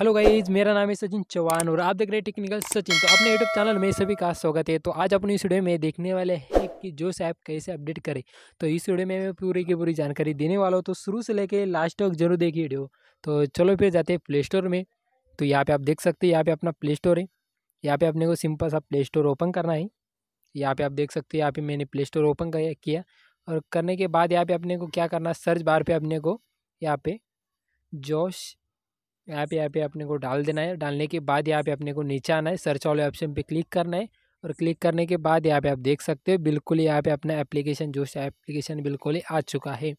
hello guys मेरा नाम है सचिन चौहान और आप देख रहे हैं टेक्निकल सचिन तो अपने यूट्यूब चैनल में सभी का स्वागत है तो आज अपने इस वीडियो में देखने वाले हैं कि जोश ऐप कैसे अपडेट करें तो इस वीडियो में मैं पूरी की पूरी जानकारी देने वाला हूँ तो शुरू से लेके लास्ट तक जरूर देखिए वीडियो तो चलो फिर जाते हैं प्ले स्टोर में तो यहाँ पर आप देख सकते हैं यहाँ पर अपना प्ले स्टोर है यहाँ पर अपने को सिंपल सा प्ले स्टोर ओपन करना है यहाँ पर आप देख सकते हैं यहाँ पर मैंने प्ले स्टोर ओपन किया और करने के बाद यहाँ पर अपने को क्या करना सर्च बार पर अपने को यहाँ पर जोश यहाँ पे यहाँ पे अपने को डाल देना है डालने के बाद यहाँ पे अपने को नीचे आना है सर्च वाले ऑप्शन पे क्लिक करना है और क्लिक करने के बाद यहाँ पे आप देख सकते हो बिल्कुल यहाँ पे अपना एप्लीकेशन जो है एप्लीकेशन बिल्कुल ही आ चुका है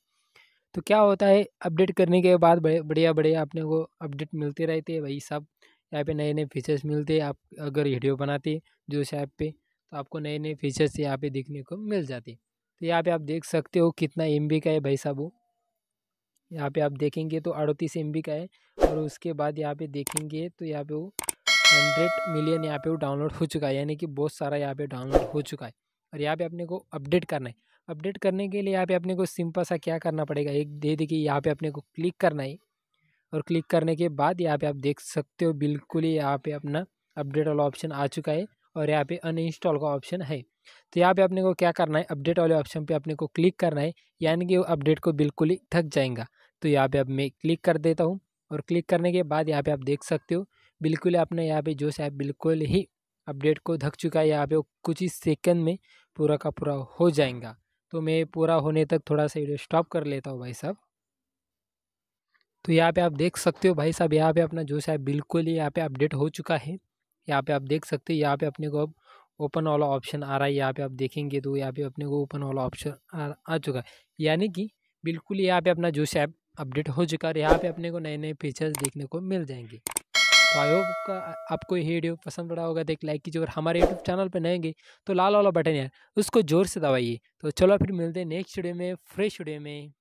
तो क्या होता है अपडेट करने के बाद बढ़िया बढ़िया अपने को अपडेट मिलते रहते हैं वही सब यहाँ पे नए नए फीचर्स मिलते हैं आप अगर वीडियो बनाते जो ऐप पे तो आपको नए नए फीचर्स यहाँ पे देखने को मिल जाते तो यहाँ पे आप देख सकते हो कितना एम का है भाई साहब वो यहाँ पे आप देखेंगे तो अड़तीस एम का है और उसके बाद यहाँ पे देखेंगे तो यहाँ पे वो हंड्रेड मिलियन यहाँ पे वो डाउनलोड हो चुका है यानी कि बहुत सारा यहाँ पे डाउनलोड हो चुका है और यहाँ पे अपने को अपडेट करना है अपडेट करने के लिए यहाँ पे अपने को सिंपल सा क्या करना पड़ेगा एक दे देखिए यहाँ पे अपने को क्लिक करना है और क्लिक करने के बाद यहाँ पे आप देख सकते हो बिल्कुल ही यहाँ पे अपना अपडेट वाला ऑप्शन आ चुका है और यहाँ पे अनइंस्टॉल का ऑप्शन है तो यहाँ पे अपने को क्या करना है अपडेट वाले ऑप्शन पे अपने को क्लिक करना है यानी कि वो अपडेट को बिल्कुल ही थक जाएगा तो यहाँ पे अब मैं क्लिक कर देता हूँ और क्लिक करने के बाद यहाँ पे आप देख सकते हो बिल्कुल आपने यहाँ पे जो ऐप बिल्कुल ही अपडेट को धक चुका है यहाँ पे कुछ ही सेकंड में पूरा का पूरा हो जाएगा तो मैं पूरा होने तक थोड़ा सा वीडियो स्टॉप कर लेता हूँ भाई साहब तो यहाँ पर आप देख सकते हो भाई साहब यहाँ पर अपना जो है बिल्कुल ही यहाँ पर अपडेट हो चुका है यहाँ पर आप देख सकते हो यहाँ पर अपने को अब ओपन वाला ऑप्शन आ रहा है यहाँ पे आप देखेंगे तो यहाँ पे अपने को ओपन वाला ऑप्शन आ, आ चुका है यानी कि बिल्कुल यहाँ पे अपना जो ऐप अपडेट हो चुका है और यहाँ पे अपने को नए नए फीचर्स देखने को मिल जाएंगे तो आई होप आपको ये वीडियो पसंद पड़ा होगा तो एक लाइक कीजिए और हमारे यूट्यूब चैनल पर नएंगे तो लाल वाला बटन यार उसको ज़ोर से दबाइए तो चलो फिर मिलते हैं नेक्स्ट वीडियो में फ्रेश वीडियो में